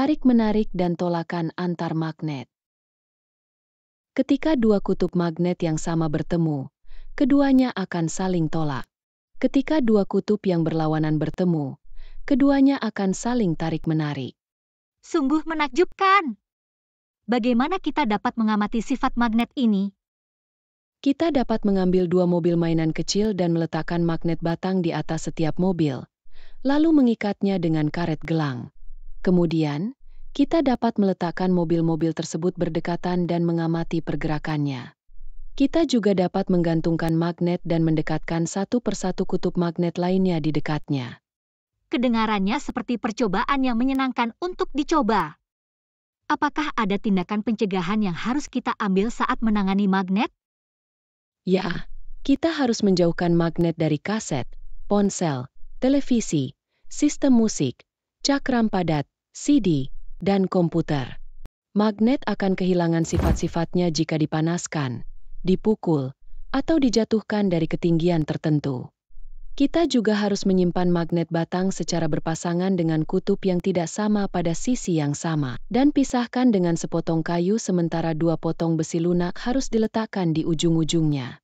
tarik-menarik dan tolakan antar magnet. Ketika dua kutub magnet yang sama bertemu, keduanya akan saling tolak. Ketika dua kutub yang berlawanan bertemu, keduanya akan saling tarik-menarik. Sungguh menakjubkan. Bagaimana kita dapat mengamati sifat magnet ini? Kita dapat mengambil dua mobil mainan kecil dan meletakkan magnet batang di atas setiap mobil, lalu mengikatnya dengan karet gelang. Kemudian, kita dapat meletakkan mobil-mobil tersebut berdekatan dan mengamati pergerakannya. Kita juga dapat menggantungkan magnet dan mendekatkan satu persatu kutub magnet lainnya di dekatnya. Kedengarannya seperti percobaan yang menyenangkan untuk dicoba. Apakah ada tindakan pencegahan yang harus kita ambil saat menangani magnet? Ya, kita harus menjauhkan magnet dari kaset, ponsel, televisi, sistem musik, cakram padat, CD, dan komputer. Magnet akan kehilangan sifat-sifatnya jika dipanaskan, dipukul, atau dijatuhkan dari ketinggian tertentu. Kita juga harus menyimpan magnet batang secara berpasangan dengan kutub yang tidak sama pada sisi yang sama, dan pisahkan dengan sepotong kayu sementara dua potong besi lunak harus diletakkan di ujung-ujungnya.